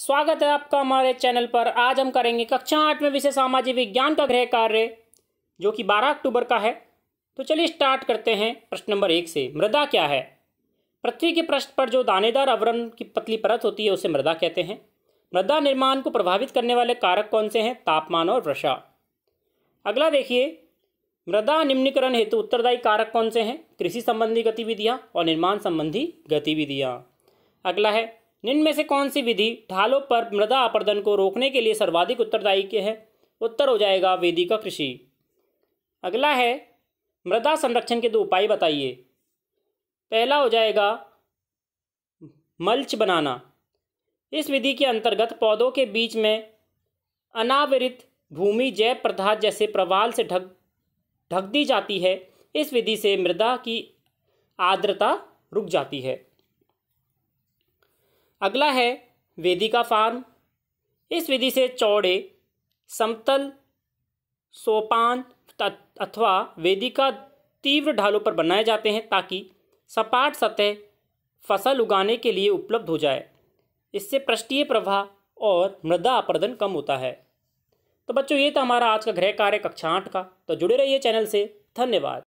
स्वागत है आपका हमारे चैनल पर आज हम करेंगे कक्षा आठ में विषय सामाजिक विज्ञान का गृह कार्य जो कि 12 अक्टूबर का है तो चलिए स्टार्ट करते हैं प्रश्न नंबर एक से मृदा क्या है पृथ्वी के पृष्ठ पर जो दानेदार आवरण की पतली परत होती है उसे मृदा कहते हैं मृदा निर्माण को प्रभावित करने वाले कारक कौन से हैं तापमान और वर्षा अगला देखिए मृदा निम्नीकरण हेतु उत्तरदायी कारक कौन से हैं कृषि संबंधी गतिविधियाँ और निर्माण संबंधी गतिविधियाँ अगला है निम्न में से कौन सी विधि ढालों पर मृदा अपर्दन को रोकने के लिए सर्वाधिक उत्तरदायी के है उत्तर हो जाएगा वेदिका कृषि अगला है मृदा संरक्षण के दो उपाय बताइए पहला हो जाएगा मल्च बनाना इस विधि के अंतर्गत पौधों के बीच में अनावरित भूमि जैव पदार्थ जैसे प्रवाल से ढक ढक दी जाती है इस विधि से मृदा की आर्द्रता रुक जाती है अगला है वेदिका फार्म इस विधि से चौड़े समतल सोपान अथवा वेदिका तीव्र ढालों पर बनाए जाते हैं ताकि सपाट सतह फसल उगाने के लिए उपलब्ध हो जाए इससे पृष्ठीय प्रवाह और मृदा अपर्दन कम होता है तो बच्चों ये था हमारा आज का गृह कार्य कक्षा आठ का तो जुड़े रहिए चैनल से धन्यवाद